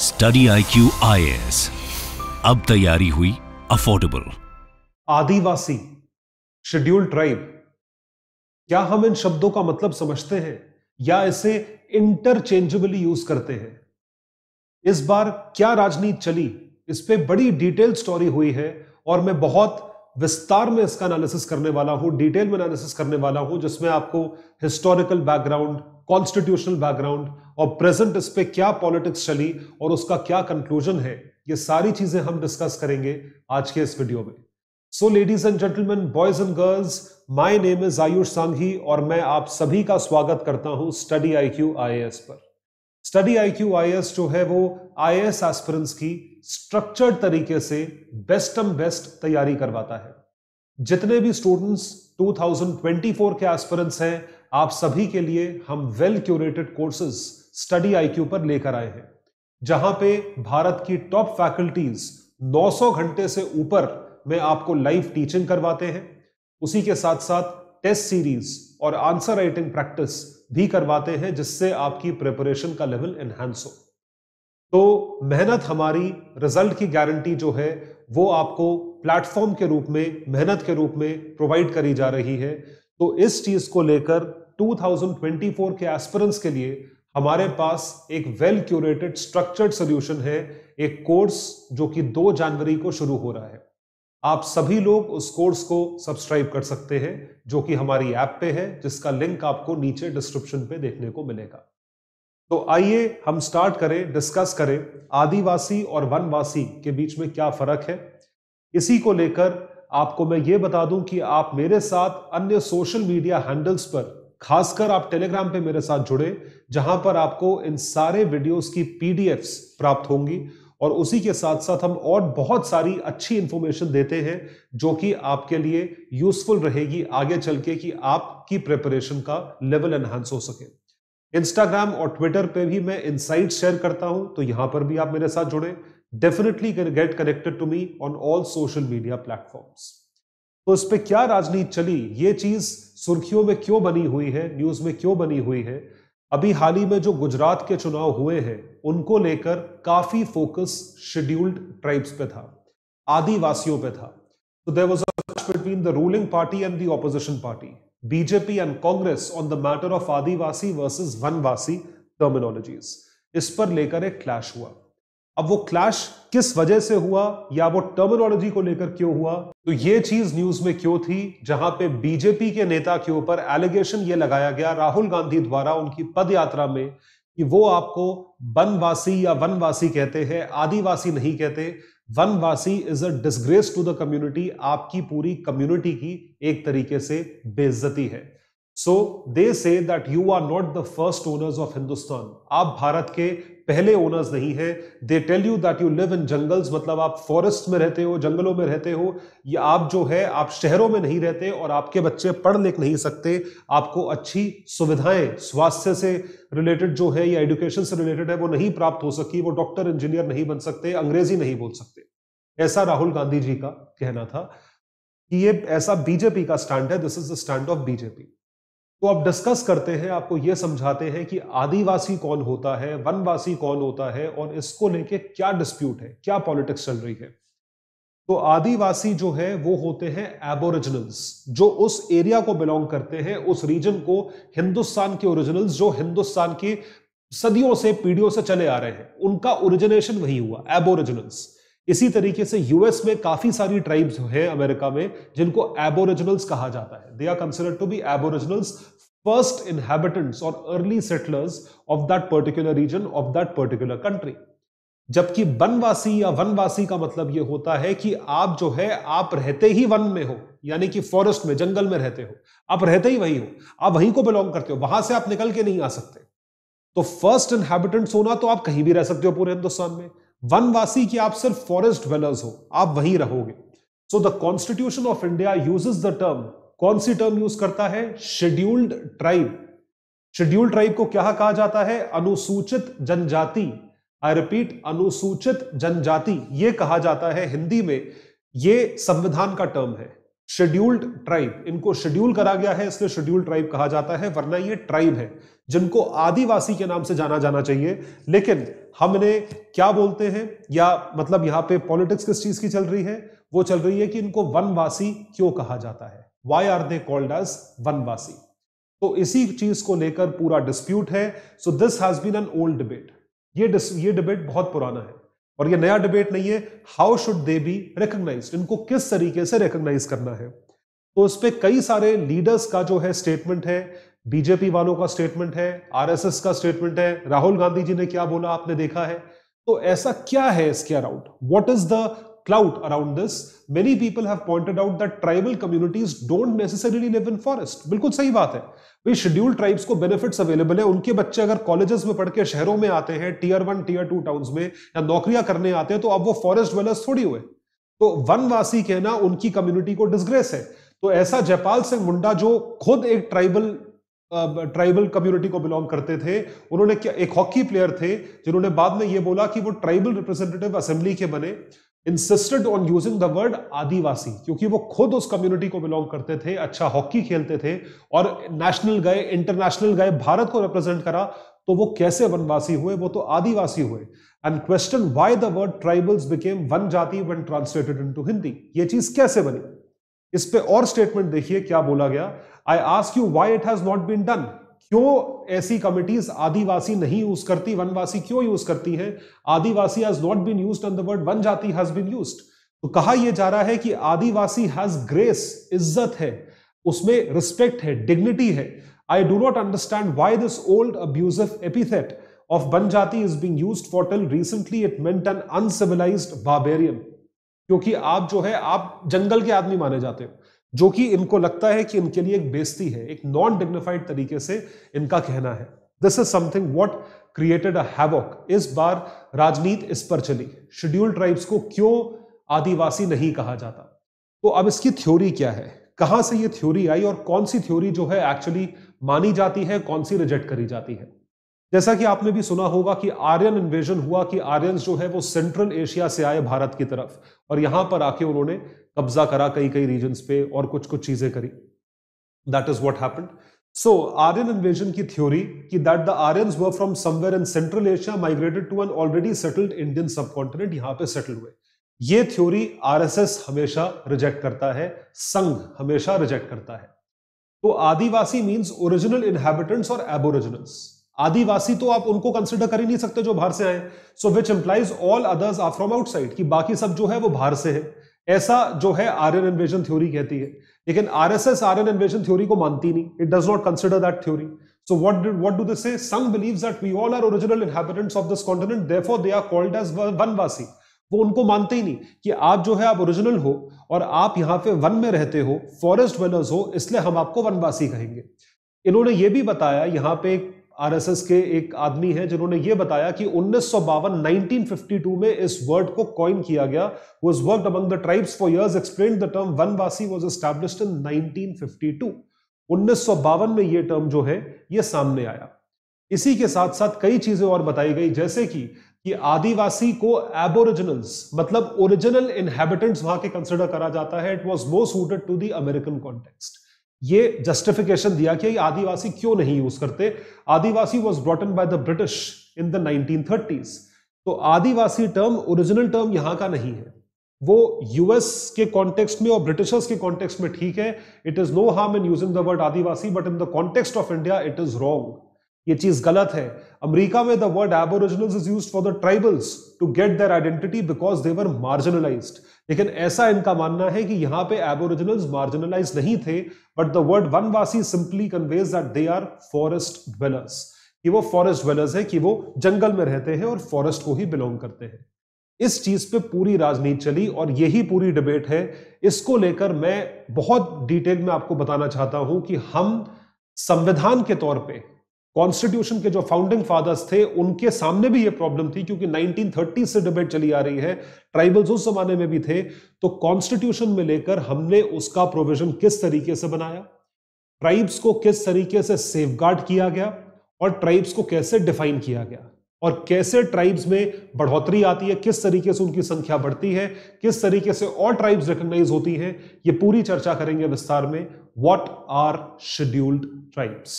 Study I Q I S अब तैयारी हुई अफोर्डेबल आदिवासी शेड्यूल ट्राइब क्या हम इन शब्दों का मतलब समझते हैं या इसे इंटरचेंजेबली यूज करते हैं इस बार क्या राजनीति चली इस पे बड़ी डिटेल स्टोरी हुई है और मैं बहुत विस्तार में इसका एनालिसिस करने वाला हूं डिटेल में एनालिसिस करने वाला हूं जिसमें आपको हिस्टोरिकल बैकग्राउंड कॉन्स्टिट्यूशनल बैकग्राउंड और प्रेजेंट इस पे क्या पॉलिटिक्स चली और उसका क्या कंक्लूजन है ये सारी चीजें हम डिस्कस करेंगे आज के इस वीडियो में so ladies and gentleman boys and girls my name is Ayush Sanghi और मैं आप सभी का स्वागत करता हूं स्टडी आई क्यू पर स्टडी आई क्यू जो है वो आई एस एस्पिरेंट्स की स्ट्रक्चर्ड तरीके से बेस्ट एम बेस्ट तैयारी करवाता है जितने भी स्टूडेंट्स 2024 के एस्पिरेंट्स हैं आप सभी के लिए हम well curated courses Study IQ पर लेकर आए हैं जहां पे भारत की टॉप फैकल्टीज 900 घंटे से ऊपर में आपको लाइव टीचिंग करवाते हैं उसी के साथ साथ टेस्ट सीरीज और आंसर राइटिंग प्रैक्टिस भी करवाते हैं जिससे आपकी प्रिपरेशन का लेवल एनहेंस हो तो मेहनत हमारी रिजल्ट की गारंटी जो है वो आपको प्लेटफॉर्म के रूप में मेहनत के रूप में प्रोवाइड करी जा रही है तो इस चीज को लेकर 2024 के एस्पिरेंट्स के लिए हमारे पास एक वेल क्यूरेटेड स्ट्रक्चर्ड सोल्यूशन है एक कोर्स जो कि 2 जनवरी को शुरू हो रहा है आप सभी लोग उस कोर्स को सब्सक्राइब कर सकते हैं जो कि हमारी ऐप पे है जिसका लिंक आपको नीचे डिस्क्रिप्शन पे देखने को मिलेगा तो आइए हम स्टार्ट करें डिस्कस करें आदिवासी और वनवासी के बीच में क्या फर्क है इसी को लेकर आपको मैं ये बता दूं कि आप मेरे साथ अन्य सोशल मीडिया हैंडल्स पर खासकर आप टेलीग्राम पे मेरे साथ जुड़े जहां पर आपको इन सारे वीडियोस की पीडीएफ्स प्राप्त होंगी और उसी के साथ साथ हम और बहुत सारी अच्छी इंफॉर्मेशन देते हैं जो कि आपके लिए यूजफुल रहेगी आगे चल के कि आपकी प्रिपरेशन का लेवल एनहांस हो सके इंस्टाग्राम और ट्विटर पे भी मैं इनसाइट शेयर करता हूं तो यहां पर भी आप मेरे साथ जुड़े definitely can get connected to me on all social media platforms तो इस पर क्या राजनीति चली ये चीज सुर्खियों में क्यों बनी हुई है न्यूज में क्यों बनी हुई है अभी हाल ही में जो गुजरात के चुनाव हुए हैं उनको लेकर काफी फोकस शेड्यूल्ड ट्राइब्स पे था आदिवासियों पे था तो there was between the ruling party and the opposition party BJP and Congress on the matter of Adivasi versus Vanvasi terminologies इस पर लेकर एक क्लैश हुआ अब वो क्लैश किस वजह से हुआ या वो टर्मिनोलॉजी को लेकर क्यों हुआ तो ये चीज न्यूज में क्यों थी जहां पे बीजेपी के नेता के ऊपर एलिगेशन ये लगाया गया राहुल गांधी द्वारा उनकी पद यात्रा में कि वो आपको वनवासी या वनवासी कहते हैं आदिवासी नहीं कहते Vanvasi is a disgrace to the community आपकी पूरी कम्युनिटी की एक तरीके से बेइज्जती है so they say that you are not the first owners of Hindustan आप भारत के पहले ओनर्स नहीं है they tell you that you live in jungles मतलब आप फॉरेस्ट में रहते हो जंगलों में रहते हो या आप जो है आप शहरों में नहीं रहते और आपके बच्चे पढ़ लिख नहीं सकते आपको अच्छी सुविधाएं स्वास्थ्य से रिलेटेड जो है या एडुकेशन से रिलेटेड है वो नहीं प्राप्त हो सकी वो डॉक्टर इंजीनियर नहीं बन सकते अंग्रेजी नहीं बोल सकते ऐसा राहुल गांधी जी का कहना था कि ये ऐसा बीजेपी का स्टैंड है this is the stand of BJP तो आप डिस्कस करते हैं आपको यह समझाते हैं कि आदिवासी कौन होता है वनवासी कौन होता है और इसको लेके क्या डिस्प्यूट है क्या पॉलिटिक्स चल रही है तो आदिवासी जो है वो होते हैं एबोरिजिनल्स जो उस एरिया को बिलोंग करते हैं उस रीजन को हिंदुस्तान के ओरिजिनल्स जो हिंदुस्तान के सदियों से पीढ़ियों से चले आ रहे हैं उनका ओरिजिनेशन वही हुआ एबोरिजिनल्स इसी तरीके से यूएस में काफी सारी ट्राइब्स हैं अमेरिका में जिनको एबोरिजिनल्स कहा जाता है they are considered to be aboriginals first inhabitants और early settlers of that particular region of that particular country जबकि वनवासी या वनवासी का मतलब ये होता है कि आप जो है आप रहते ही वन में हो यानी कि फॉरेस्ट में जंगल में रहते हो आप रहते ही वहीं हो आप वहीं को बिलोंग करते हो वहां से आप निकल के नहीं आ सकते तो फर्स्ट इनहेबिटेंट्स होना तो आप कहीं भी रह सकते हो पूरे हिंदुस्तान में वनवासी की आप सिर्फ फॉरेस्ट ड्वेलर्स हो आप वहीं रहोगे so the constitution of India uses the term कौन सी टर्म यूज करता है शेड्यूल्ड ट्राइब शेड्यूल्ड ट्राइब को क्या कहा जाता है अनुसूचित जनजाति आई रिपीट अनुसूचित जनजाति ये कहा जाता है हिंदी में ये संविधान का टर्म है शेड्यूल्ड ट्राइब इनको शेड्यूल करा गया है इसलिए शेड्यूल ट्राइब कहा जाता है वरना ये ट्राइब है जिनको आदिवासी के नाम से जाना जाना चाहिए लेकिन हमने क्या बोलते हैं या मतलब यहां पे पॉलिटिक्स किस चीज की चल रही है वो चल रही है कि इनको वनवासी क्यों कहा जाता है why are they called as Vanvasi तो इसी चीज को लेकर पूरा डिस्प्यूट है so this has been an old debate ये ये डिबेट बहुत पुराना है और ये नया डिबेट नहीं है how should they be recognise इनको किस तरीके से रिकोगनाइज करना है तो उस पर कई सारे लीडर्स का जो है स्टेटमेंट है बीजेपी वालों का स्टेटमेंट है आरएसएस का स्टेटमेंट है राहुल गांधी जी ने क्या बोला आपने देखा है तो ऐसा क्या है इसके around what is the clout around this many people have pointed out that tribal communities don't necessarily live in forest बिल्कुल सही बात है भाई शेड्यूल्ड ट्राइब्स को बेनिफिट्स अवेलेबल है उनके बच्चे अगर कॉलेजेस में पढ़ के शहरों में आते हैं tier one tier two towns में या नौकरियां करने आते हैं तो अब वो फॉरेस्ट ड्वेलर्स थोड़ी हुए तो वनवासी कहना उनकी कम्युनिटी को डिस्ग्रेस है तो ऐसा जयपाल सिंह मुंडा जो खुद एक ट्राइबल ट्राइबल कम्युनिटी को बिलोंग करते थे उन्होंने क्या एक हॉकी प्लेयर थे जिन्होंने बाद में यह बोला कि वो ट्राइबल रिप्रेजेंटेटिव असेंबली के बने insisted on using the word Adivasi क्योंकि वो खुद उस कम्युनिटी को बिलोंग करते थे अच्छा हॉकी खेलते थे और नेशनल गए इंटरनेशनल गए भारत को रिप्रेजेंट करा तो वो कैसे वनवासी हुए वो तो आदिवासी हुए and question why the word tribals became van jati when translated into Hindi ये चीज कैसे बनी इस पे और स्टेटमेंट देखिए क्या बोला गया I ask you why it has not been done क्यों ऐसी कमिटीज आदिवासी नहीं यूज करती वनवासी क्यों यूज करती है Adivasi has not been use on the word van jati has been use तो कहा यह जा रहा है कि आदिवासी हैज ग्रेस इज्जत है उसमें रिस्पेक्ट है डिग्निटी है I do not understand why this old abusive epithet of jati is being use for till recently it meant an uncivilised barbarian क्योंकि आप जो है आप जंगल के आदमी माने जाते हो जो कि इनको लगता है कि इनके लिए एक बेस्ती है एक नॉन डिग्निफाइड तरीके से इनका कहना है this is something what created havoc इस बार राजनीति इस पर चली शेड्यूल ट्राइब्स को क्यों आदिवासी नहीं कहा जाता तो अब इसकी थ्योरी क्या है कहां से ये थ्योरी आई और कौन सी थ्योरी जो है एक्चुअली मानी जाती है कौन सी रिजेक्ट करी जाती है जैसा कि आपने भी सुना होगा कि आर्यन इन्वेजन हुआ कि आर्यन जो है वो सेंट्रल एशिया से आए भारत की तरफ और यहां पर आके उन्होंने कब्जा करा कई कई रीजन्स पे और कुछ कुछ चीजें करी that is what happen so Aryan invasion की थ्योरी कि that the Aryans work from somewhere in central Asia migrated to an already settled Indian subcontinent यहां पे सेटल हुए ये थ्योरी आरएसएस हमेशा रिजेक्ट करता है संघ हमेशा रिजेक्ट करता है तो आदिवासी मींस ओरिजिनल इनहेबिटेंट्स और एबोरिजिनल्स आदिवासी तो आप उनको कंसिडर कर ही नहीं सकते जो बाहर से आए so which implies all others are from outside कि बाकी सब जो है वो बाहर से है ऐसा जो है आर्यन इन्वेजन थ्योरी कहती है लेकिन आरएसएस आर्यन इन्वेजन थ्योरी को मानती नहीं it does not consider that theory So what what do this some believe that we all are original inhabitants of this continent this for they are called as as Vanvasi. वो उनको मानते ही नहीं कि आप जो है आप ओरिजिनल हो और आप यहाँ पे वन में रहते हो फॉरेस्ट वेलर्स हो इसलिए हम आपको वनवासी कहेंगे इन्होंने ये भी बताया यहाँ पे एक आरएसएस के एक आदमी हैं जिन्होंने ये बताया कि उन्नीस 1952 में इस वर्ड को कॉइन किया गया was work among the tribes for years explain the term Vanvasi was established in nineteen fifty में ये टर्म जो है ये सामने आया इसी के साथ साथ कई चीजें और बताई गई जैसे कि कि आदिवासी को एबोरिजिनल्स मतलब ओरिजिनल इनहेबिटेंट्स वहां के कंसिडर करा जाता है it was more suited to the American context ये जस्टिफिकेशन दिया कि आदिवासी क्यों नहीं यूज करते Adivasi was brought in by the British in the thirties तो आदिवासी टर्म ओरिजिनल टर्म यहां का नहीं है वो यूएस के कॉन्टेक्स्ट में और ब्रिटिशर्स के कॉन्टेक्स्ट में ठीक है it is no harm in using the word Adivasi but in the context of India it is wrong ये चीज गलत है अमेरिका में the word aboriginals is used for the tribals to get their identity because they were marginalised लेकिन ऐसा इनका मानना है कि यहां पे एबोरिजिनल्स मार्जिनलाइज नहीं थे but the word Vanvasi simply conveys that they are forest dwellers कि वो फॉरेस्ट ड्वेलर्स है कि वो जंगल में रहते हैं और फॉरेस्ट को ही बिलोंग करते हैं इस चीज पे पूरी राजनीति चली और यही पूरी डिबेट है इसको लेकर मैं बहुत डिटेल में आपको बताना चाहता हूं कि हम संविधान के तौर पे कॉन्स्टिट्यूशन के जो फाउंडिंग फादर्स थे उनके सामने भी ये प्रॉब्लम थी क्योंकि 1930 से डिबेट चली आ रही है ट्राइबल्स उस जमाने में भी थे तो कॉन्स्टिट्यूशन में लेकर हमने उसका प्रोविजन किस तरीके से बनाया ट्राइब्स को किस तरीके से सेफगार्ड किया गया और ट्राइब्स को कैसे डिफाइन किया गया और कैसे ट्राइब्स में बढ़ोतरी आती है किस तरीके से उनकी संख्या बढ़ती है किस तरीके से और ट्राइब्स रिकग्नाइज होती हैं ये पूरी चर्चा करेंगे विस्तार में व्हाट आर शेड्यूल्ड ट्राइब्स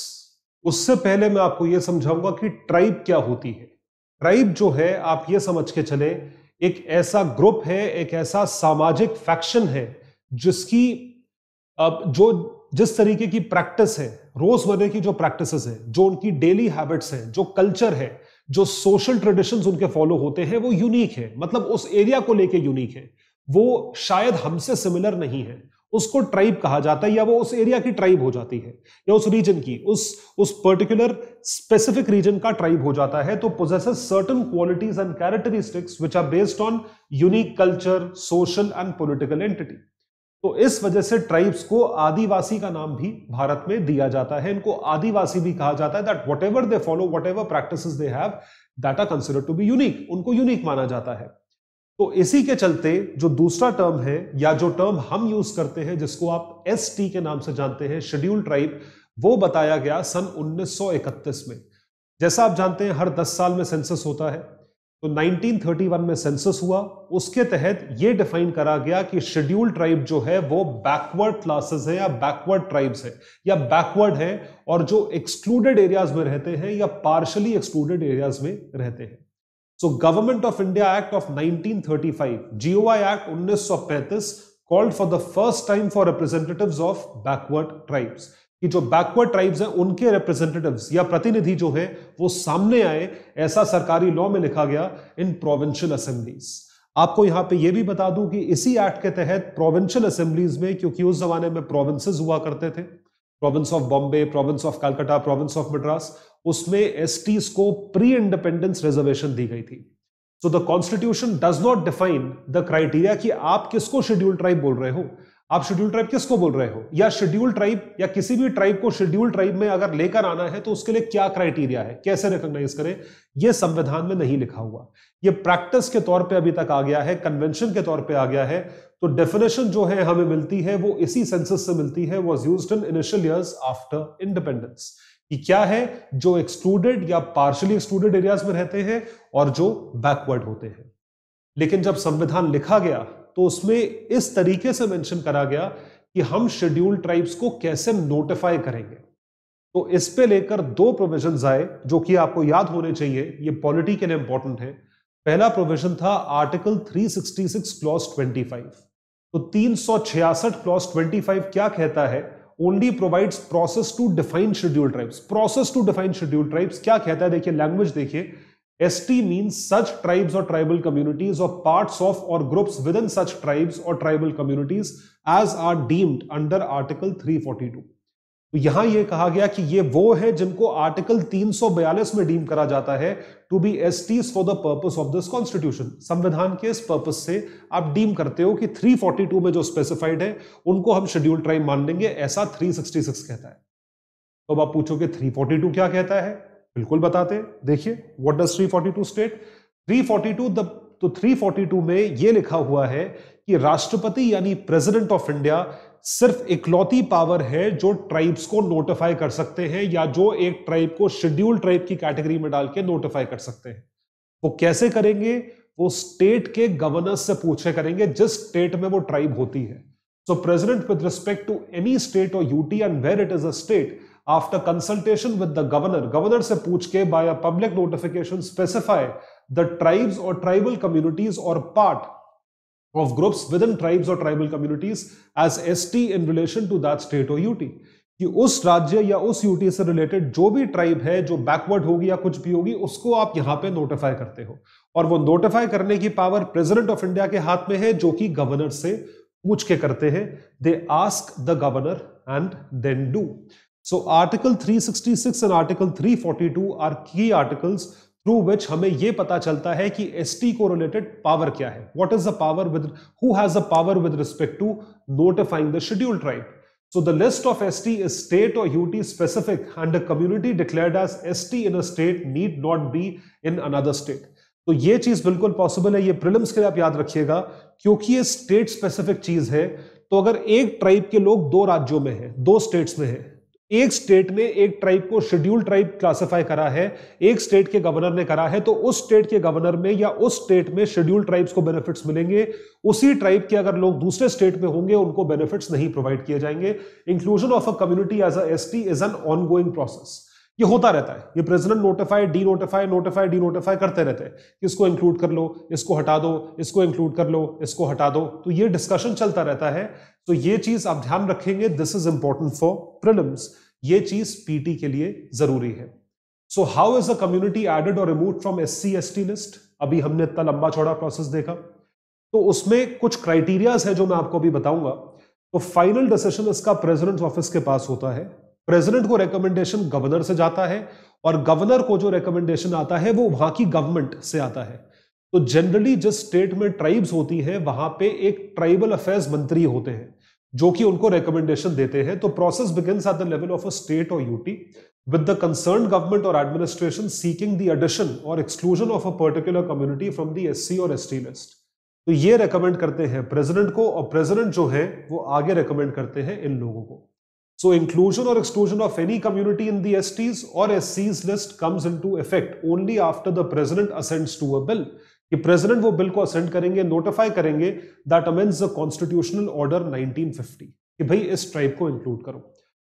उससे पहले मैं आपको यह समझाऊंगा कि ट्राइब क्या होती है ट्राइब जो है आप ये समझ के चले एक ऐसा ग्रुप है एक ऐसा सामाजिक फैक्शन है जिसकी जो जिस तरीके की प्रैक्टिस है रोजमर्रा की जो प्रैक्टिस है जो उनकी डेली हैबिट्स है जो कल्चर है जो सोशल ट्रेडिशंस उनके फॉलो होते हैं वो यूनिक है मतलब उस एरिया को लेके यूनिक है वो शायद हमसे सिमिलर नहीं है उसको ट्राइब कहा जाता है या वो उस एरिया की ट्राइब हो जाती है या उस रीजन की उस उस पर्टिकुलर स्पेसिफिक रीजन का ट्राइब हो जाता है तो possess certain qualities and characteristics which are based on unique culture social and political entity तो इस वजह से ट्राइब्स को आदिवासी का नाम भी भारत में दिया जाता है इनको आदिवासी भी कहा जाता है that whatever they follow whatever practice they have that are consider to be unique उनको यूनिक माना जाता है तो इसी के चलते जो दूसरा टर्म है या जो टर्म हम यूज करते हैं जिसको आप एस टी के नाम से जानते हैं शेड्यूल ट्राइब वो बताया गया सन 1931 में जैसा आप जानते हैं हर 10 साल में सेंसस होता है तो 1931 में सेंसस हुआ उसके तहत ये डिफाइन करा गया कि शेड्यूल ट्राइब जो है वो बैकवर्ड क्लासेस है या बैकवर्ड ट्राइब्स है या बैकवर्ड है और जो एक्सक्लूडेड एरियाज में रहते हैं या पार्शली एक्सक्लूडेड एरियाज में रहते हैं so government of India act of 1935, GOI act 1935 called for the first time for representatives of backward tribes कि जो बैकवर्ड ट्राइब्स हैं उनके रिप्रेजेंटेटिव्स या प्रतिनिधि जो हैं वो सामने आए ऐसा सरकारी लॉ में लिखा गया इन प्रोविंशियल असेंबलीज आपको यहां पे ये भी बता दूं कि इसी एक्ट के तहत प्रोविंशियल असेंबलीज में क्योंकि उस जमाने में प्रोविंसेस हुआ करते थे province of Bombay province of Calcutta province of Madras उसमें एस को प्री इंडिपेंडेंस रिजर्वेशन दी गई थी so the constitution does not define the criteria कि आप किसको शेड्यूल ट्राइब बोल रहे हो आप शेड्यूल ट्राइब किसको बोल रहे हो या शेड्यूल ट्राइब या किसी भी ट्राइब को शेड्यूल ट्राइब में अगर लेकर आना है तो उसके लिए क्या क्राइटेरिया है कैसे रिकॉग्नाइज करें यह संविधान में नहीं लिखा हुआ यह प्रैक्टिस के तौर पे अभी तक आ गया है कन्वेंशन के तौर पे आ गया है तो डेफिनेशन जो है हमें मिलती है वो इसी सेंसस से मिलती है was use in initial years after independence कि क्या है जो एक्सक्लूडेड या पार्शली एक्सक्लूडेड एरियाज में रहते हैं और जो बैकवर्ड होते हैं लेकिन जब संविधान लिखा गया तो उसमें इस तरीके से मेंशन करा गया कि हम शेड्यूल ट्राइब्स को कैसे नोटिफाई करेंगे तो इस पे लेकर दो प्रोविजन आए जो कि आपको याद होने चाहिए ये पॉलिटी के लिए इंपॉर्टेंट है पहला प्रोविजन था आर्टिकल 366 क्लॉज 25 तो 366 क्लॉज 25 क्या कहता है only provides process to define schedule tribes process to define schedule tribes क्या कहता है देखिए लैंग्वेज देखिए ST means such tribes or tribal communities or parts of or groups within such tribes or tribal communities as are deemed under Article 342. तो यहां यह कहा गया कि ये वो है जिनको आर्टिकल 342 में डीम करा जाता है to be S T for the purpose of this constitution संविधान के इस पर्पस से आप डीम करते हो कि 342 में जो स्पेसिफाइड है उनको हम शेड्यूल ट्राइब मान लेंगे ऐसा 366 कहता है तो अब आप पूछोगे 342 क्या कहता है बिल्कुल बताते देखिए व्हाट डज 342 स्टेट 342 द तो 342 में यह लिखा हुआ है कि राष्ट्रपति यानी प्रेसिडेंट ऑफ इंडिया सिर्फ इकलौती पावर है जो ट्राइब्स को नोटिफाई कर सकते हैं या जो एक ट्राइब को शेड्यूल ट्राइब की कैटेगरी में डाल के नोटिफाई कर सकते हैं वो कैसे करेंगे वो स्टेट के गवर्नर से पूछे करेंगे जिस स्टेट में वो ट्राइब होती है so president with respect to any state और UT and where it is a state after consultation with the governor, governor se pooch ke by a public notification specify the tribes or tribal communities or part of groups within tribes or tribal communities as ST in relation to that state or UT. कि उस राज्य या उस UT से related जो भी tribe है जो बैकवर्ड होगी या कुछ भी होगी उसको आप यहाँ पे नोटिफाई करते हो और वो नोटिफाई करने की पावर प्रेसिडेंट ऑफ इंडिया के हाथ में है जो कि गवर्नर से पूछ के करते हैं they ask the governor and then do so article 366 and article 342 are की आर्टिकल्स थ्रू विच हमें ये पता चलता है कि एस टी को रिलेटेड पावर क्या है what is the power with who has a power with respect to notifying the schedule tribe so the list of S T is state और UT specific and community declared as S T in a state need not be in another state तो ये चीज बिल्कुल possible है ये prelims के लिए आप याद रखिएगा क्योंकि ये स्टेट स्पेसिफिक चीज है तो अगर एक ट्राइब के लोग दो राज्यों में हैं, दो स्टेट्स में हैं, एक स्टेट ने एक ट्राइब को शेड्यूल ट्राइब क्लासिफाई करा है एक स्टेट के गवर्नर ने करा है तो उस स्टेट के गवर्नर में या उस स्टेट में शेड्यूल ट्राइब्स को बेनिफिट्स मिलेंगे उसी ट्राइब के अगर लोग दूसरे स्टेट में होंगे उनको बेनिफिट्स नहीं प्रोवाइड किए जाएंगे inclusion of a community as a S T is an ongoing process ये होता रहता है ये president notify denotify notify denotify करते रहते हैं कि इसको इंक्लूड कर लो इसको हटा दो इसको इंक्लूड कर लो इसको हटा दो तो ये डिस्कशन चलता रहता है तो ये चीज आप ध्यान रखेंगे this is important for prelims ये चीज पीटी के लिए जरूरी है so how is a community added और remove from S C S T list अभी हमने इतना लंबा चौड़ा प्रोसेस देखा तो उसमें कुछ क्राइटेरियाज है जो मैं आपको अभी बताऊंगा तो फाइनल डिसीजन इसका प्रेसिडेंट ऑफिस के पास होता है प्रेसिडेंट को रिकमेंडेशन गवर्नर से जाता है और गवर्नर को जो रिकमेंडेशन आता है वो वहां की गवर्नमेंट से आता है तो जनरली जिस स्टेट में ट्राइब्स होती है वहां पे एक ट्राइबल अफेयर्स मंत्री होते हैं जो कि उनको रिकमेंडेशन देते हैं तो process begins at the level of a state और UT with the concern government और एडमिनिस्ट्रेशन सीकिंग द एडिशन और exclusion of a particular community from the S और एस लिस्ट तो ये रेकमेंड करते हैं प्रेसिडेंट को और प्रेसिडेंट जो है वो आगे रेकमेंड करते हैं इन लोगों को So inclusion or exclusion of any community in the STs or SCs list comes into effect only after the president assents to a bill. कि प्रेसिडेंट वो बिल को असेंड करेंगे नोटिफाई करेंगे that amends the constitutional order 1950 कि भाई इस tribe को include करो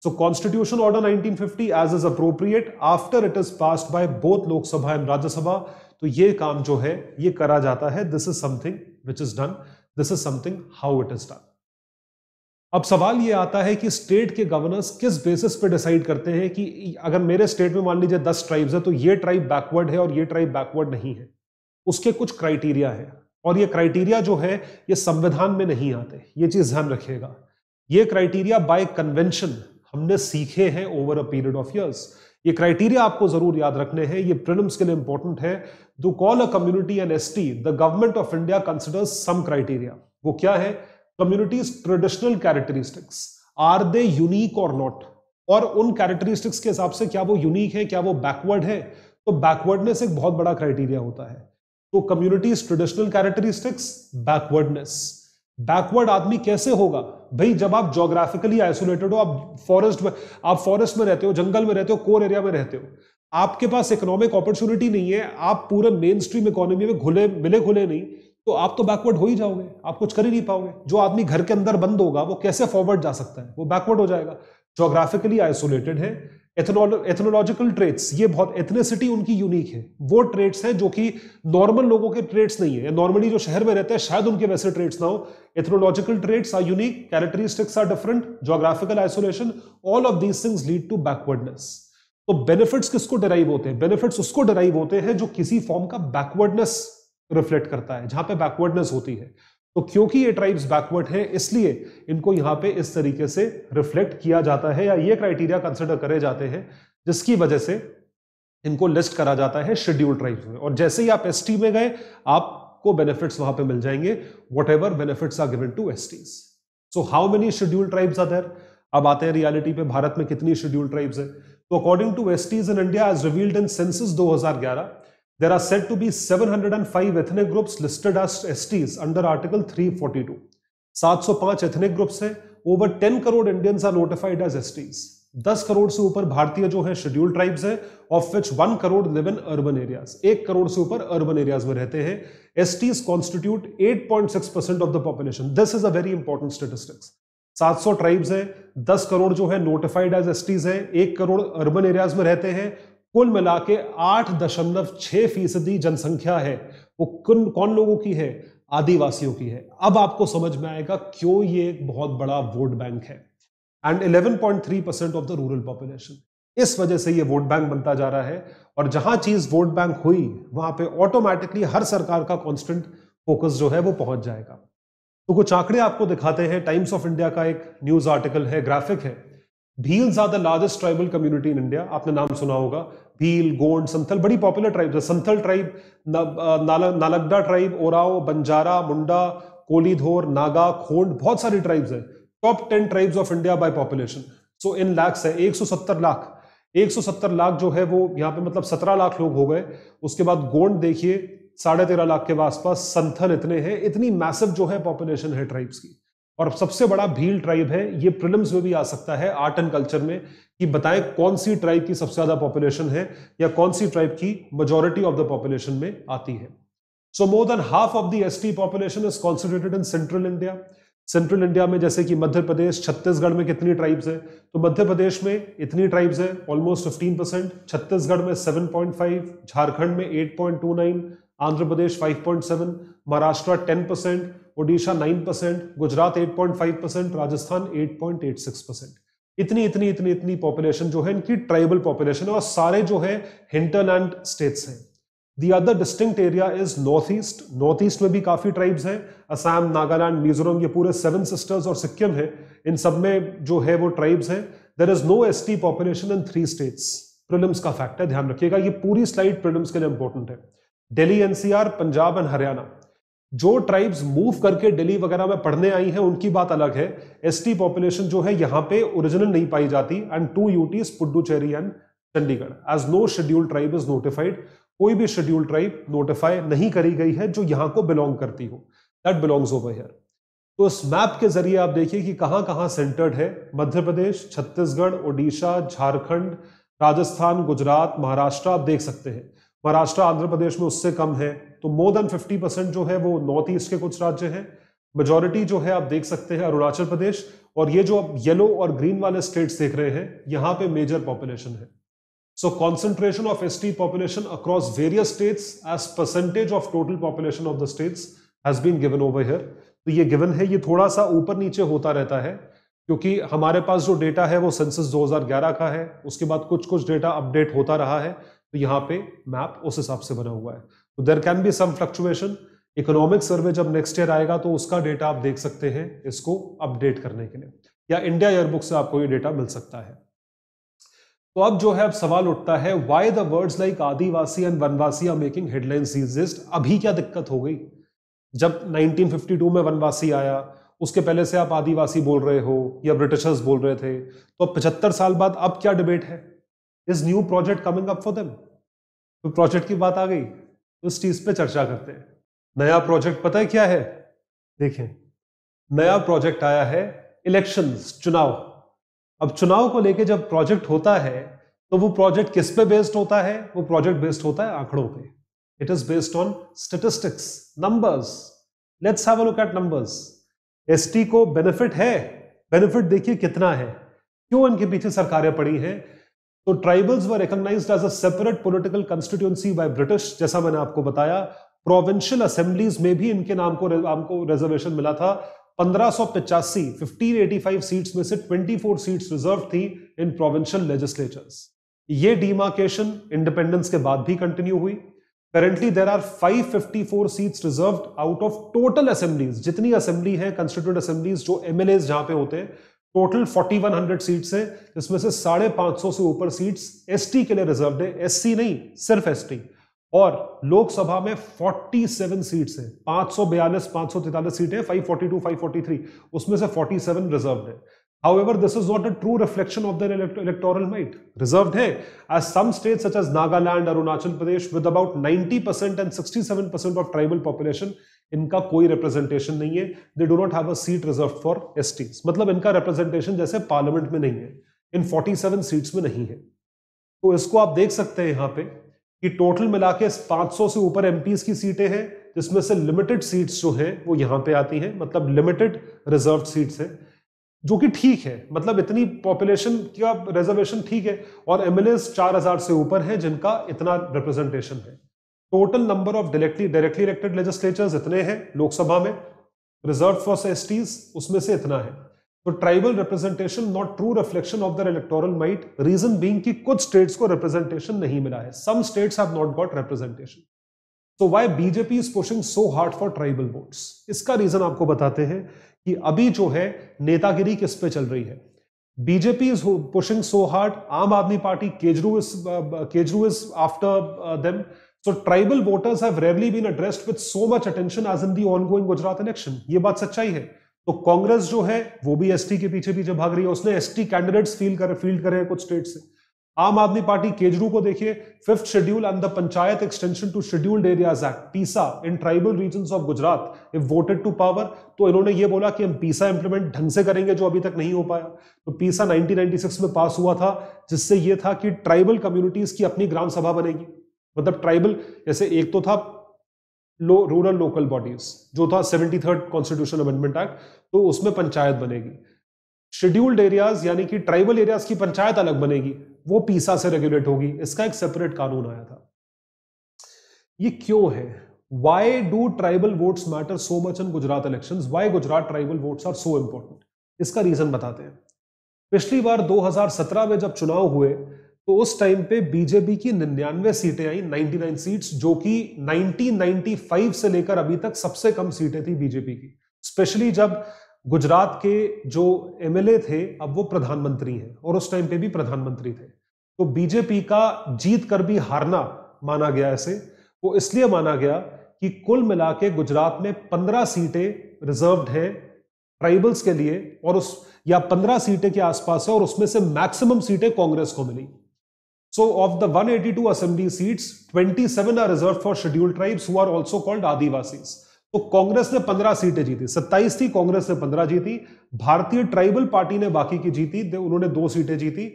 so constitution order 1950 as is appropriate after it is passed by both Lok Sabha and Rajya Sabha तो ये काम जो है ये करा जाता है this is something which is done this is something how it is done अब सवाल ये आता है कि स्टेट के गवर्नर्स किस बेसिस पे डिसाइड करते हैं कि अगर मेरे स्टेट में मान लीजिए दस ट्राइब्स है तो ये ट्राइब बैकवर्ड है और ये ट्राइब बैकवर्ड नहीं है उसके कुछ क्राइटेरिया है और ये क्राइटेरिया जो है ये संविधान में नहीं आते ये चीज़ ध्यान रखिएगा ये क्राइटेरिया बाय कन्वेंशन हमने सीखे हैं over a period of years ये क्राइटेरिया आपको जरूर याद रखने हैं ये प्रिलिम्स के लिए इंपॉर्टेंट है to call a community an as the government of India considers some criteria वो क्या है communities traditional characteristics are they unique or not और उन कैरेक्टरिस्टिक्स के हिसाब से क्या वो यूनिक है क्या वो बैकवर्ड है तो बैकवर्डनेस एक बहुत बड़ा क्राइटेरिया होता है तो communities traditional characteristics backwardness backward आदमी कैसे होगा भाई जब आप जोग्राफिकली आइसोलेटेड हो आप फॉरेस्ट में आप फॉरेस्ट में रहते हो जंगल में रहते हो कोर एरिया में रहते हो आपके पास इकोनॉमिक अपॉर्चुनिटी नहीं है आप पूरे मेन स्ट्रीम इकोनॉमी में घुले मिले खुले नहीं तो आप तो बैकवर्ड हो ही जाओगे आप कुछ कर ही नहीं पाओगे जो आदमी घर के अंदर बंद होगा वो कैसे फॉरवर्ड जा सकता है वो बैकवर्ड हो जाएगा जोग्राफिकली आइसोलेटेड है एथनोलॉजिकल ट्रेट्स ये बहुत एथनेसिटी उनकी यूनिक है वो ट्रेट्स हैं जो कि नॉर्मल लोगों के ट्रेट्स नहीं है नॉर्मली जो शहर में रहते हैं शायद उनके वैसे ट्रेट्स ना हो ethnological traits are unique characteristics are different geographical isolation all of these things lead to backwardness तो बेनिफिट्स किसको डिराइव होते हैं बेनिफिट्स उसको डिराइव होते हैं जो किसी फॉर्म का बैकवर्डनेस रिफ्लेक्ट करता है जहां पे बैकवर्डनेस होती है तो क्योंकि ये ट्राइब्स बैकवर्ड हैं इसलिए इनको यहाँ पे इस तरीके से रिफ्लेक्ट किया जाता है या ये क्राइटेरिया कंसिडर करे जाते हैं जिसकी वजह से इनको लिस्ट करा जाता है शेड्यूल ट्राइब्स में और जैसे ही आप एस में गए आपको बेनिफिट्स वहां पे मिल जाएंगे whatever benefit are given to S Ts so how many schedule tribes are there अब आते हैं रियालिटी पे भारत में कितनी शेड्यूल ट्राइब्स है तो according to S Ts in India as revealed in census 2011 There are said to be 705 ethnic groups listed as STs under Article 342. 705 ethnic groups हैं over 10 crore Indians are notified as STs 10 crore से ऊपर भारतीय जो है schedule tribes हैं of which 1 crore live in urban areas एक करोड़ से ऊपर अर्बन एरियाज में रहते हैं STs constitute 8.6 percent of the population this is a very important statistics 700 tribes हैं 10 करोड़ जो है नोटिफाइड एज एसटीज हैं एक करोड़ अर्बन एरियाज में रहते हैं कुल मिला के आठ दशमलव छः फीसदी जनसंख्या है वो कौन कौन लोगों की है आदिवासियों की है अब आपको समझ में आएगा क्यों ये एक बहुत बड़ा वोट बैंक है and 11.3 percent of the rural population इस वजह से ये वोट बैंक बनता जा रहा है और जहां चीज वोट बैंक हुई वहां पे ऑटोमेटिकली हर सरकार का कांस्टेंट फोकस जो है वो पहुंच जाएगा तो कुछ आंकड़े आपको दिखाते हैं टाइम्स ऑफ इंडिया का एक न्यूज आर्टिकल है ग्राफिक है Bhils are the largest tribal community in India आपने नाम सुना होगा भील गोंड संथल बड़ी पॉपुलर ट्राइब्स है संथल ट्राइब नालगडा ट्राइब ओराव बंजारा मुंडा कोलीधोर नागा खोंड बहुत सारी ट्राइब्स है top ten tribes of India by population so in lakhs है एक लाख 170 लाख जो है वो यहाँ पे मतलब 17 लाख लोग हो गए उसके बाद गोंड देखिए साढ़े तेरह लाख के आसपास संथल इतने हैं इतनी मैसिव जो है पॉपुलेशन है ट्राइब्स की और सबसे बड़ा भील ट्राइब है ये प्रिलिम्स में भी आ सकता है आर्ट एंड कल्चर में कि बताएं कौन सी ट्राइब की सबसे ज़्यादा पॉपुलेशन है या कौन सी ट्राइब की मेजोरिटी ऑफ द पॉपुलेशन में आती है so more than half of the T population is concentrated in central India central India में जैसे कि मध्य प्रदेश छत्तीसगढ़ में कितनी ट्राइब्स है तो मध्य प्रदेश में इतनी ट्राइब्स है ऑलमोस्ट फिफ्टीन परसेंट छत्तीसगढ़ में सेवन पॉइंट फाइव झारखंड में eight point two nine Andhra Pradesh five point seven Maharashtra ten percent Odisha 9 percent Gujarat 8.5 percent Rajasthan 8.86 percent इतनी इतनी इतनी इतनी पॉपुलेशन जो है इनकी ट्राइबल पॉपुलेशन है और सारे जो है हिंटरलैंड स्टेट्स हैं the other distinct area is north east north east में भी काफी ट्राइब्स हैं असम नागालैंड मिजोरम ये पूरे सेवन सिस्टर्स और सिक्किम है इन सब में जो है वो ट्राइब्स हैं there is no S T population in three states prelims का फैक्ट है ध्यान रखिएगा ये पूरी स्लाइड प्रिलिम्स के लिए इंपॉर्टेंट है दिल्ली एनसीआर पंजाब एंड हरियाणा जो ट्राइब्स मूव करके दिल्ली वगैरह में पढ़ने आई हैं उनकी बात अलग है एसटी पॉपुलेशन जो है यहां पे ओरिजिनल नहीं पाई जाती and two UTs Puducherry and Chandigarh as no schedule tribe is notified कोई भी शेड्यूल ट्राइब नोटिफाई नहीं करी गई है जो यहां को बिलोंग करती हो दैट बिलोंग्स ओवर हेयर तो इस मैप के जरिए आप देखिए कि कहां कहाँ सेंटर्ड है मध्य प्रदेश छत्तीसगढ़ ओडिशा झारखंड राजस्थान गुजरात महाराष्ट्र आप देख सकते हैं महाराष्ट्र आंध्र प्रदेश में उससे कम है तो मोर देन 50 परसेंट जो है वो नॉर्थ ईस्ट के कुछ राज्य हैं मेजोरिटी जो है आप देख सकते हैं अरुणाचल प्रदेश और ये जो आप येलो और ग्रीन वाले स्टेट्स देख रहे हैं यहाँ पे मेजर पॉपुलेशन है so concentration of S population across various states as percentage of total population of the states has been given over here तो ये गिवन है ये थोड़ा सा ऊपर नीचे होता रहता है क्योंकि हमारे पास जो डेटा है वो सेंसस 2011 का है उसके बाद कुछ कुछ डेटा अपडेट होता रहा है तो यहाँ पे मैप उस हिसाब से बना हुआ है तो there can be some fluctuation economic survey जब नेक्स्ट ईयर आएगा तो उसका डेटा आप देख सकते हैं इसको अपडेट करने के लिए या इंडिया ईयरबुक से आपको ये डेटा मिल सकता है तो अब जो है अब सवाल उठता है why the words like Adivasi and Vanvasi are making headlines exist अभी क्या दिक्कत हो गई जब 1952 में वनवासी आया उसके पहले से आप आदिवासी बोल रहे हो या ब्रिटिशर्स बोल रहे थे तो अब पचहत्तर साल बाद अब क्या डिबेट है is new project coming up for them तो प्रोजेक्ट की बात आ गई तो उस चीज पे चर्चा करते हैं नया प्रोजेक्ट पता है क्या है देखें नया प्रोजेक्ट आया है इलेक्शन चुनाव अब चुनाव को लेके जब प्रोजेक्ट होता है तो वो प्रोजेक्ट किस पे बेस्ड होता है वो प्रोजेक्ट बेस्ड होता है आंकड़ों पे it is based on statistics numbers let's have a look at numbers ST को बेनिफिट है बेनिफिट देखिए कितना है क्यों इनके पीछे सरकारें पड़ी हैं तो tribals were recognized as a separate political constituency by British जैसा मैंने आपको बताया प्रोविंशियल असेंबलीज में भी इनके नाम को हमको रिजर्वेशन मिला था पंद्रह 1585 सीट्स में से 24 सीट्स रिजर्व थी इन प्रोविंशियल लेजिस्लेचर्स ये डीमार्केशन इंडिपेंडेंस के बाद भी कंटिन्यू हुई currently there are 554 seats reserve out of total assemblies जितनी असेंबली है कंस्टिट्यूट असेंबलीज जो एमएलए जहां पे होते हैं टोटल 4100 सीट्स हैं जिसमें से साढ़े पांच सौ से ऊपर सीट्स एसटी के लिए रिजर्व है एससी नहीं सिर्फ एसटी और लोकसभा में 47 सीट्स हैं पांच सौ बयालीस पांच सौ तैतालीस सीट है five forty two five forty three उसमें से फोर्टी सेवन रिजर्व है however this is not a true reflection of their electoral might reserve है as some state such as Nagaland Arunachal Pradesh with about ninety percent and seven percent of tribal population इनका कोई representation नहीं है they do not have a seat reserve for S मतलब इनका representation जैसे parliament में नहीं है इन 47 सीट्स में नहीं है तो इसको आप देख सकते हैं यहाँ पे कि टोटल मिला के पाँच से ऊपर एम की सीटें हैं जिसमें से लिमिटेड सीट्स जो हैं वो यहाँ पे आती हैं मतलब लिमिटेड रिजर्व सीट्स हैं जो कि ठीक है मतलब इतनी पॉपुलेशन की रिजर्वेशन ठीक है और एम एल से ऊपर है जिनका इतना रिप्रेजेंटेशन है total number of directly directly elected legislatures इतने हैं लोकसभा में रिजर्व फॉर एसटीज उसमें से इतना है तो tribal representation not true reflection of the electoral might reason being कि कुछ स्टेट्स को रिप्रेजेंटेशन नहीं मिला है some states have not got representation so why BJP is pushing so hard for tribal votes इसका रीजन आपको बताते हैं कि अभी जो है नेतागिरी किस पे चल रही है BJP is pushing so hard Aam Aadmi Party केजरू इज केजरू is after them So tribal voters have rarely been addressed with so much attention as in the ongoing Gujarat election. ये बात सच्चाई है तो कांग्रेस जो है वो भी एसटी के पीछे पीछे भाग रही है उसने एस टी कैंडिडेट्स फील करे फील्ड करे कुछ स्टेट से आम आदमी पार्टी केजरू को देखिए fifth schedule and the panchayat extension to scheduled areas act PESA in tribal region of Gujarat if voted to power तो इन्होंने ये बोला कि हम पीसा इंप्लीमेंट ढंग से करेंगे जो अभी तक नहीं हो पाया तो पीसा 1996 में पास हुआ था जिससे ये था कि ट्राइबल कम्युनिटीज की अपनी ग्राम सभा बनेगी मतलब ट्राइबल जैसे एक तो था लो रूरल लोकल बॉडीज जो था seventy third constitution amendment act तो उसमें पंचायत बनेगी शेड्यूल्ड एरियाज यानी कि ट्राइबल एरियाज की पंचायत अलग बनेगी वो पीसा से रेगुलेट होगी इसका एक सेपरेट कानून आया था ये क्यों है why do tribal votes matter so much in Gujarat election why Gujarat tribal votes are so important इसका रीजन बताते हैं पिछली बार 2017 में जब चुनाव हुए तो उस टाइम पे बीजेपी की निन्यानवे सीटें आई 99 सीट्स जो कि 1995 से लेकर अभी तक सबसे कम सीटें थी बीजेपी की स्पेशली जब गुजरात के जो एमएलए थे अब वो प्रधानमंत्री हैं और उस टाइम पे भी प्रधानमंत्री थे तो बीजेपी का जीत कर भी हारना माना गया ऐसे वो इसलिए माना गया कि कुल मिला के गुजरात में पंद्रह सीटें रिजर्व्ड हैं ट्राइबल्स के लिए और उस या पंद्रह सीटें के आसपास है और उसमें से मैक्सिमम सीटें कांग्रेस को मिली So of the 182 assembly seats, 27 are reserved for scheduled tribes who are also called Adivasis. तो कांग्रेस ने 15 सीटें जीती 27 थी कांग्रेस ने 15 जीती भारतीय ट्राइबल पार्टी ने बाकी की जीती उन्होंने दो सीटें जीती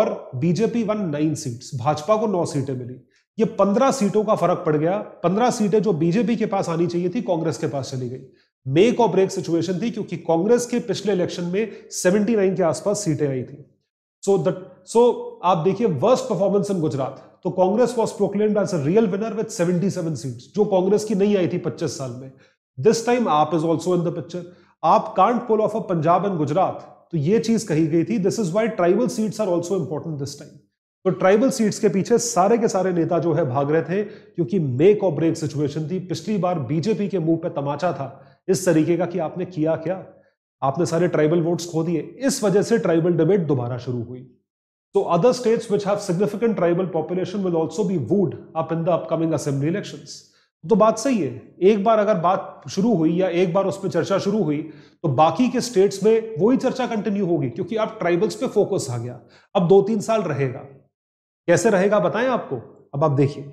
और BJP won nine seats Bhajpa को नौ सीटें मिली ये 15 सीटों का फर्क पड़ गया 15 सीटें जो बीजेपी के पास आनी चाहिए थी कांग्रेस के पास चली गई मेक और ब्रेक सिचुएशन थी क्योंकि कांग्रेस के पिछले इलेक्शन में सेवेंटी के आसपास सीटें आई थी सो दट सो आप देखिए वर्स्ट परफॉर्मेंस इन गुजरात तो Congress was proclaimed as a real winner with 77 seats जो कांग्रेस की नहीं आई थी 25 साल में this time AAP is also in the picture AAP can't pull off a Punjab and Gujarat तो ये चीज कही गई थी this is why tribal seats are also important this time तो ट्राइबल सीट्स के पीछे सारे के सारे नेता जो है भाग रहे थे क्योंकि मेक और ब्रेक सिचुएशन थी पिछली बार बीजेपी के मुंह पे तमाचा था इस तरीके का कि आपने किया क्या आपने सारे ट्राइबल वोट्स खो दिए इस वजह से ट्राइबल डिबेट दोबारा शुरू हुई तो other states which have significant tribal population will also be wooed up in the upcoming assembly election तो बात सही है एक बार अगर बात शुरू हुई या एक बार उस पर चर्चा शुरू हुई तो बाकी के स्टेट्स में वही चर्चा कंटिन्यू होगी क्योंकि अब ट्राइबल्स पे फोकस आ गया अब दो तीन साल रहेगा कैसे रहेगा बताएं आपको अब आप देखिए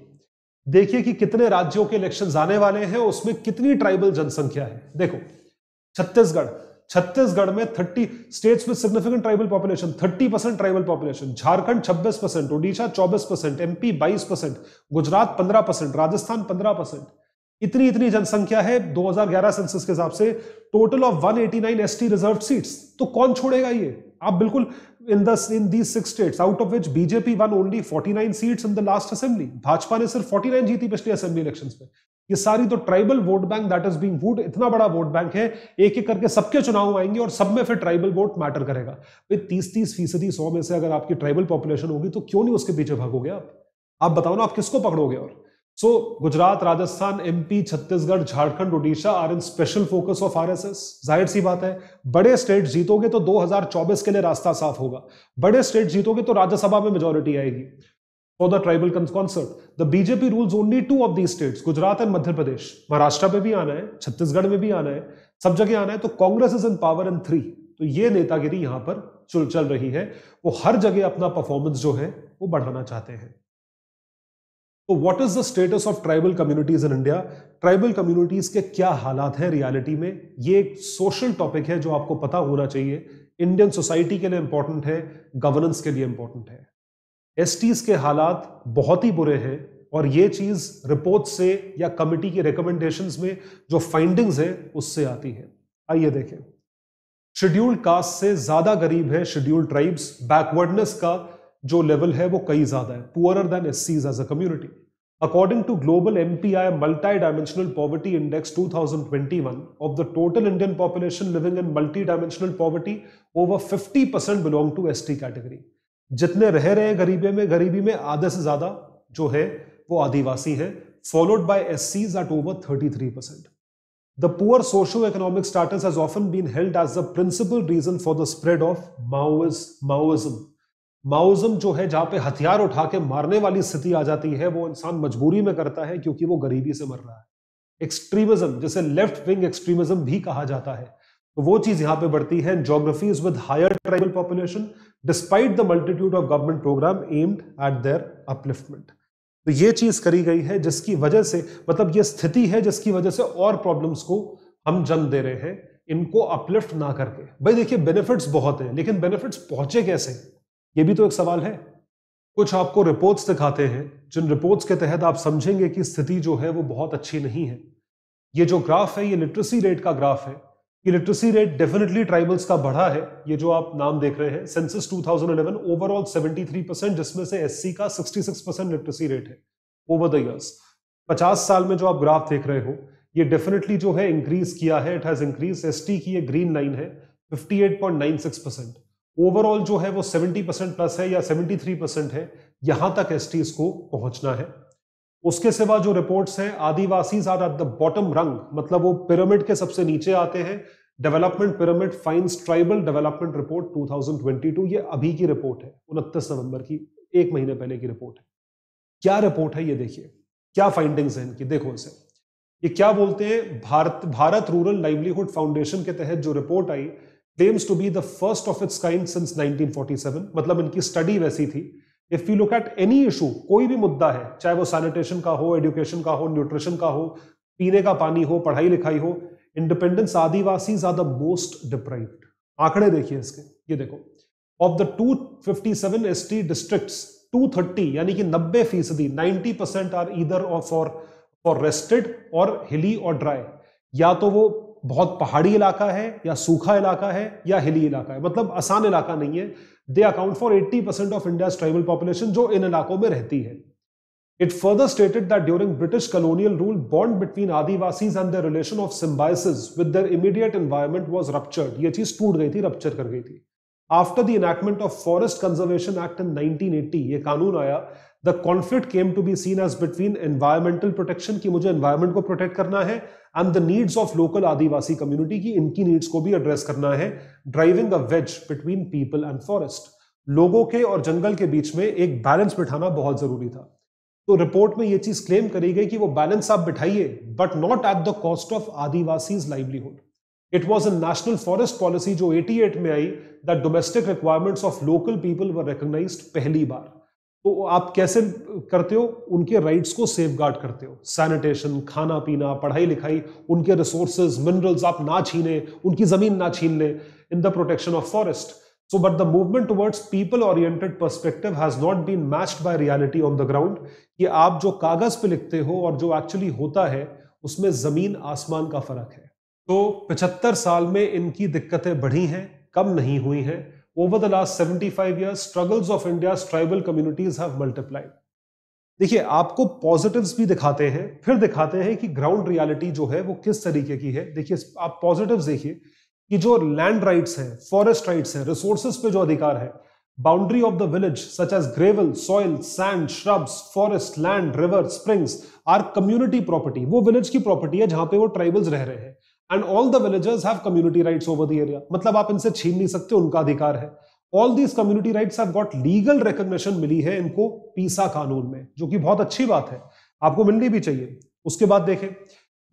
देखिए कि कितने राज्यों के इलेक्शन आने वाले हैं उसमें कितनी ट्राइबल जनसंख्या है देखो छत्तीसगढ़ छत्तीसगढ़ में 30 states with significant tribal population 30 percent tribal population Jharkhand 26 percent Odisha 24 percent MP 22 percent Gujarat 15 percent Rajasthan 15 percent इतनी इतनी जनसंख्या है 2011 सेंसस के हिसाब से total of 189 ST reserve seats तो कौन छोड़ेगा ये आप बिल्कुल in this in these six states out of which BJP won only 49 seats in the last assembly Bhajpa ने सिर्फ 49 जीती पिछले असेंबली इलेक्शंस में ये सारी तो tribal vote bank that is being vote इतना बड़ा वोट बैंक है एक एक करके सबके चुनाव आएंगे और सब में फिर ट्राइबल वोट मैटर करेगा भाई तीस तीस फीसदी सौ में से अगर आपकी ट्राइबल पॉपुलेशन होगी तो क्यों नहीं उसके पीछे भागोगे आप आप बताओ ना आप किसको पकड़ोगे और so so, Gujarat Rajasthan MP Chhattisgarh Jharkhand Orissa are in special focus of are जाहिर सी बात है बड़े स्टेट जीतोगे तो 2024 के लिए रास्ता साफ होगा बड़े स्टेट जीतोगे तो राज्यसभा में मेजोरिटी आएगी for the tribal concert. The BJP rules only two of these states, Gujarat and Madhya Pradesh. Maharashtra पे भी आना है छत्तीसगढ़ में भी आना है सब जगह आना है तो Congress is in power in three तो ये नेतागिरी यहां पर चल चल रही है वो हर जगह अपना परफॉर्मेंस जो है वो बढ़ाना चाहते हैं तो what is the status of tribal communities in India tribal communities के क्या हालात हैं रियलिटी में ये एक सोशल टॉपिक है जो आपको पता होना चाहिए इंडियन सोसाइटी के लिए इंपॉर्टेंट है गवर्नेंस के लिए इंपॉर्टेंट है एसटीज के हालात बहुत ही बुरे हैं और ये चीज रिपोर्ट से या कमिटी की रिकमेंडेशन में जो फाइंडिंग्स है उससे आती है आइए देखें शेड्यूल्ड कास्ट से ज्यादा गरीब है शेड्यूल्ड ट्राइब्स बैकवर्डनेस का जो लेवल है वो कई ज्यादा है poor than S Cs as a community according to global M P I multi dimensional poverty index two thousand twenty one of the total Indian population living in multi dimensional poverty over fifty percent belong to S T category जितने रह रहे हैं गरीबी में गरीबी में आधे से ज्यादा जो है वो आदिवासी है followed by SCs at over 33%. The poor socio-economic status has often been held as the principal reason for the spread of Mao's Maoism. Maoism जो है जहां पे हथियार उठा के मारने वाली स्थिति आ जाती है वो इंसान मजबूरी में करता है क्योंकि वो गरीबी से मर रहा है एक्सट्रीमिज्म जिसे लेफ्ट विंग एक्सट्रीमिज्म भी कहा जाता है तो वो चीज यहाँ पे बढ़ती है geographies with higher tribal population despite the multitude of government program aimed at their upliftment तो ये चीज करी गई है जिसकी वजह से मतलब ये स्थिति है जिसकी वजह से और प्रॉब्लम्स को हम जन्म दे रहे हैं इनको अपलिफ्ट ना करके भाई देखिए बेनिफिट्स बहुत हैं लेकिन बेनिफिट्स पहुंचे कैसे ये भी तो एक सवाल है कुछ आपको रिपोर्ट्स दिखाते हैं जिन रिपोर्ट्स के तहत आप समझेंगे कि स्थिति जो है वो बहुत अच्छी नहीं है ये जो ग्राफ है ये लिटरेसी रेट का ग्राफ है कि रेट डेफिनेटली ट्राइबल्स का बढ़ा है ये जो आप नाम देख रहे हैं सेंसस 2011 ओवरऑल 73 परसेंट जिसमें से एससी का 66 परसेंट लिटरेसी रेट है ओवर द इयर्स 50 साल में जो आप ग्राफ देख रहे हो ये डेफिनेटली जो है इंक्रीज किया है इट हैज इंक्रीज एस की ये ग्रीन लाइन है फिफ्टी परसेंट ओवरऑल जो है वो सेवेंटी परसेंट प्लस है या सेवेंटी परसेंट है यहां तक एस को पहुंचना है उसके सिवा जो रिपोर्ट्स हैं Adivasi are at the bottom rung मतलब वो पिरामिड के सबसे नीचे आते हैं development pyramid finds tribal development report 2022 ये अभी की रिपोर्ट है उनतीस नवंबर की एक महीने पहले की रिपोर्ट है क्या रिपोर्ट है ये देखिए क्या फाइंडिंग्स हैं इनकी देखो इसे ये क्या बोलते हैं Bharat Bharat rural livelihood foundation के तहत जो रिपोर्ट आई claims to be the first of its kind since 1947 मतलब इनकी स्टडी वैसी थी if you look at any issue कोई भी मुद्दा है चाहे वो सैनिटेशन का हो एजुकेशन का हो न्यूट्रिशन का हो पीने का पानी हो पढ़ाई लिखाई हो independence adivasi are the most deprived आंकड़े देखिए इसके ये देखो ऑफ द 257 डिस्ट्रिक्ट टू 230 यानी कि 90 फीसदी ninety percent are either for forested और हिली और ड्राई या तो वो बहुत पहाड़ी इलाका है या सूखा इलाका है या हिली इलाका है मतलब आसान इलाका नहीं है they account for 80 percent of India tribal population जो इन इलाकों में रहती है it further stated that during British colonial rule bond between adivasis and the relation of symbiosis with their immediate environment was ruptured ये चीज टूट गई थी रपच्चर कर गई थी after the enactment of forest conservation act in 1980 ये कानून आया the conflict came to be seen as between environmental protection की मुझे एनवायरमेंट को प्रोटेक्ट करना है and the needs of local adivasi community की इनकी नीड्स को भी एड्रेस करना है driving a wedge between people and forest लोगों के और जंगल के बीच में एक बैलेंस बिठाना बहुत जरूरी था तो रिपोर्ट में ये चीज क्लेम करी गई कि वो बैलेंस आप बिठाइए but not at the cost of adivasi livelihood it was a national forest policy जो 88 में आई that domestic requirement of local people were recognized पहली बार तो आप कैसे करते हो उनके राइट्स को सेफ गार्ड करते हो सैनिटेशन खाना पीना पढ़ाई लिखाई उनके रिसोर्सेज मिनरल्स आप ना छीने उनकी जमीन ना छीन ले in the protection of forest so but the movement towards people oriented perspective has not been matched by reality on the ground कि आप जो कागज पे लिखते हो और जो एक्चुअली होता है उसमें जमीन आसमान का फर्क है तो पचहत्तर साल में इनकी दिक्कतें बढ़ी हैं कम नहीं हुई हैं over the last seventy five year struggle of India tribal communities have multiplied देखिए आपको पॉजिटिव भी दिखाते हैं फिर दिखाते हैं कि ग्राउंड रियालिटी जो है वो किस तरीके की है देखिए आप पॉजिटिव देखिए कि जो लैंड राइट्स हैं फॉरेस्ट राइट्स हैं रिसोर्सेस पे जो अधिकार है boundary of the village such as gravel soil sand shrubs forest land river springs are community property वो विलेज की प्रॉपर्टी है जहां पे वो ट्राइबल्स रह रहे हैं and all the villagers have community rights over the area मतलब आप इनसे छीन नहीं सकते उनका अधिकार है all these community rights have got legal recognition मिली है इनको पीसा कानून में जो कि बहुत अच्छी बात है आपको मिलनी भी चाहिए उसके बाद देखें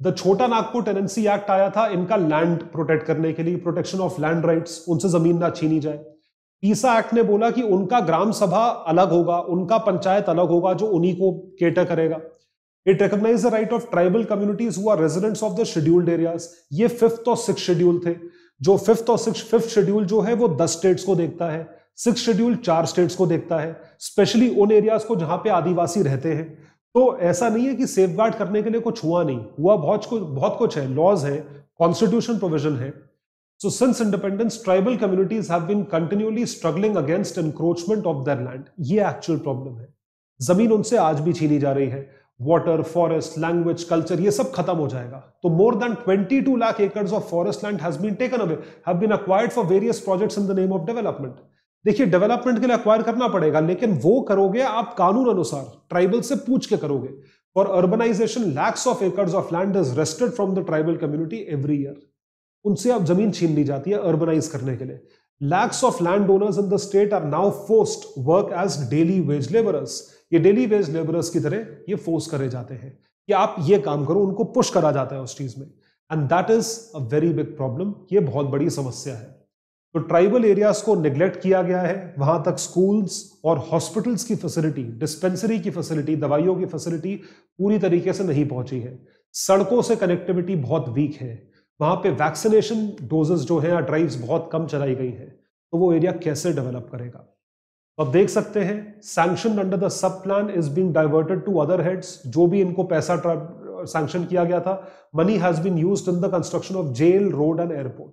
द छोटा नागपुर टेनेंसी एक्ट आया था इनका लैंड प्रोटेक्ट करने के लिए प्रोटेक्शन ऑफ लैंड राइट्स उनसे जमीन ना छीनी जाए पीसा एक्ट ने बोला कि उनका ग्राम सभा अलग होगा उनका पंचायत अलग होगा जो उन्हीं को केटर करेगा it recognize the right of tribal communities हुआ residents of the scheduled areas ये फिफ्थ और सिक्स शेड्यूल थे जो फिफ्थ और सिक्स फिफ्थ शेड्यूल जो है वो दस स्टेट्स को देखता है सिक्स शेड्यूल चार स्टेट्स को देखता है स्पेशली उन एरियाज को जहां पे आदिवासी रहते हैं तो ऐसा नहीं है कि सेफ गार्ड करने के लिए कुछ हुआ नहीं हुआ बहुत कुछ बहुत कुछ है लॉज है कॉन्स्टिट्यूशन प्रोविजन है so since independence tribal communities have been continuously struggling against encroachment of their land ये एक्चुअल प्रॉब्लम है जमीन उनसे आज भी छीनी जा रही है वाटर फॉरेस्ट लैंग्वेज कल्चर ये सब खत्म हो जाएगा तो more than 22 lakh acres of forest land has been taken away have been acquired for various projects in the name of development देखिए डेवलपमेंट के लिए अक्वायर करना पड़ेगा लेकिन वो करोगे आप कानून अनुसार ट्राइबल से पूछ के करोगे for urbanization lakhs of acres of land is wrested from the tribal community every year उनसे अब जमीन छीन ली जाती है अर्बनाइज करने के लिए lakhs of land owners in the state are now forced work as daily wage labourers ये डेली वेज लेबरर्स की तरह ये फोर्स करे जाते हैं कि आप ये काम करो उनको पुश करा जाता है उस चीज़ में and that is a very big problem ये बहुत बड़ी समस्या है तो ट्राइबल एरियाज को निग्लेक्ट किया गया है वहां तक स्कूल्स और हॉस्पिटल्स की फैसिलिटी डिस्पेंसरी की फैसिलिटी दवाइयों की फैसिलिटी पूरी तरीके से नहीं पहुंची है सड़कों से कनेक्टिविटी बहुत वीक है वहां पे वैक्सीनेशन डोजेस जो है या ड्राइव्स बहुत कम चलाई गई हैं तो वो एरिया कैसे डेवलप करेगा तो आप देख सकते हैं sanction under the sub plan is been diverted to other heads जो भी इनको पैसा सैंक्शन किया गया था money has been use in the construction of jail road and airport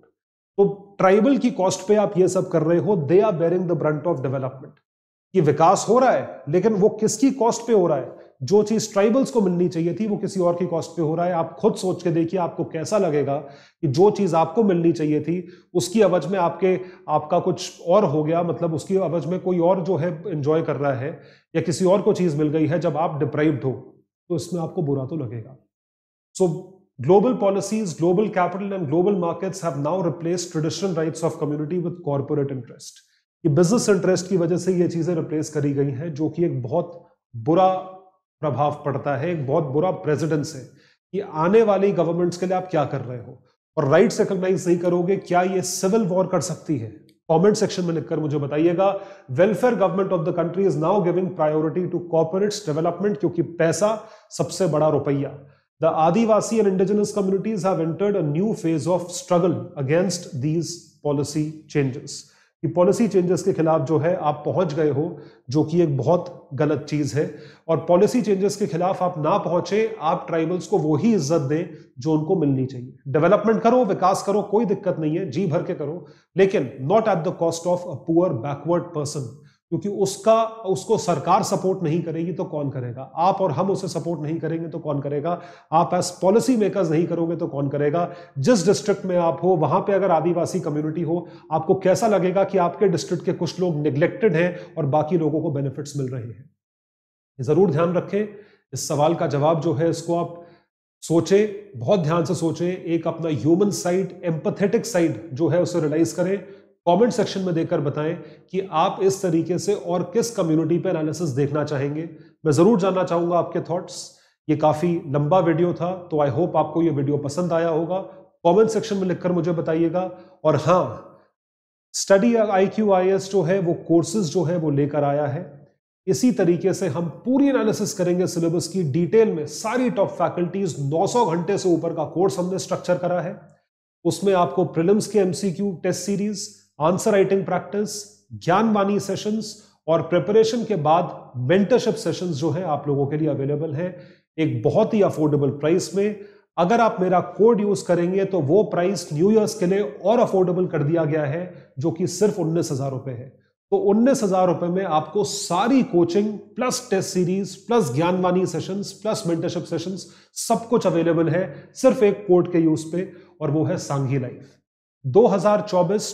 तो ट्राइबल की कॉस्ट पे आप ये सब कर रहे हो they are bearing the brunt of development ये विकास हो रहा है लेकिन वो किसकी कॉस्ट पे हो रहा है जो चीज ट्राइबल्स को मिलनी चाहिए थी वो किसी और की कॉस्ट पे हो रहा है आप खुद सोच के देखिए आपको कैसा लगेगा कि जो चीज आपको मिलनी चाहिए थी उसकी अवज में आपके आपका कुछ और हो गया मतलब उसकी अवज में कोई और जो है इंजॉय कर रहा है या किसी और को चीज मिल गई है जब आप डिप्राइव्ड हो तो इसमें आपको बुरा तो लगेगा so global policies global capital and global markets have now replace traditional rights of community with interest ये बिजनेस इंटरेस्ट की वजह से ये चीजें रिप्लेस करी गई हैं जो कि एक बहुत बुरा प्रभाव पड़ता है एक बहुत बुरा प्रेजिडेंस है कि आने वाली गवर्नमेंट्स के लिए आप क्या कर रहे हो और राइट्स रिकॉग्नाइज नहीं करोगे क्या ये सिविल वॉर कर सकती है कमेंट सेक्शन में लिखकर मुझे बताइएगा welfare government of the country is now giving priority to corporates development क्योंकि पैसा सबसे बड़ा रुपया the adivasi and indigenous communities have entered a new phase of struggle against these policy changes कि पॉलिसी चेंजेस के खिलाफ जो है आप पहुंच गए हो जो कि एक बहुत गलत चीज है और पॉलिसी चेंजेस के खिलाफ आप ना पहुंचे आप ट्राइबल्स को वो ही इज्जत दें जो उनको मिलनी चाहिए डेवलपमेंट करो विकास करो कोई दिक्कत नहीं है जी भर के करो लेकिन not at the cost of a poor backward person क्योंकि उसका उसको सरकार सपोर्ट नहीं करेगी तो कौन करेगा आप और हम उसे सपोर्ट नहीं करेंगे तो कौन करेगा आप एस पॉलिसी मेकर्स नहीं करोगे तो कौन करेगा जिस डिस्ट्रिक्ट में आप हो वहां पे अगर आदिवासी कम्युनिटी हो आपको कैसा लगेगा कि आपके डिस्ट्रिक्ट के कुछ लोग निग्लेक्टेड हैं और बाकी लोगों को बेनिफिट्स मिल रहे हैं जरूर ध्यान रखें इस सवाल का जवाब जो है इसको आप सोचें बहुत ध्यान से सोचें एक अपना ह्यूमन साइड एम्पथेटिक साइड जो है उसे रिलाइज करें कमेंट सेक्शन में देखकर बताएं कि आप इस तरीके से और किस कम्युनिटी पे एनालिसिस देखना चाहेंगे मैं ज़रूर जानना चाहूँगा आपके थॉट्स ये काफ़ी लंबा वीडियो था तो आई होप आपको ये वीडियो पसंद आया होगा कमेंट सेक्शन में लिखकर मुझे बताइएगा और हाँ Study I Q I S जो है वो कोर्सेज जो है वो लेकर आया है इसी तरीके से हम पूरी एनालिसिस करेंगे सिलेबस की डिटेल में सारी टॉप फैकल्टीज नौ घंटे से ऊपर का कोर्स हमने स्ट्रक्चर करा है उसमें आपको प्रिलिम्स के MCQ test series answer writing practice Gyanvani sessions और प्रिपरेशन के बाद मेंटरशिप सेशंस जो है आप लोगों के लिए अवेलेबल है एक बहुत ही अफोर्डेबल प्राइस में अगर आप मेरा कोड यूज करेंगे तो वो प्राइस न्यू ईयर्स के लिए और अफोर्डेबल कर दिया गया है जो कि सिर्फ उन्नीस हजार रुपए है तो उन्नीस हजार रुपए में आपको सारी coaching plus test series plus Gyanvani sessions plus mentorship sessions सब कुछ अवेलेबल है सिर्फ एक कोड के यूज पे और वो है सांघी लाइफ 2024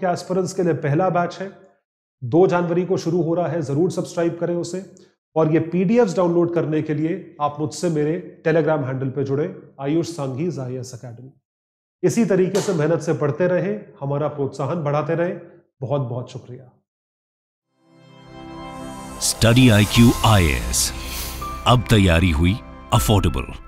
के एस्परेंस के लिए पहला बैच है दो जनवरी को शुरू हो रहा है जरूर सब्सक्राइब करें उसे और ये पीडीएफ डाउनलोड करने के लिए आप मुझसे मेरे टेलीग्राम हैंडल पे जुड़े आयुष सांघी जाहियस अकेडमी इसी तरीके से मेहनत से पढ़ते रहे हमारा प्रोत्साहन बढ़ाते रहे बहुत बहुत शुक्रिया Study I Q I S अब तैयारी हुई अफोर्डेबल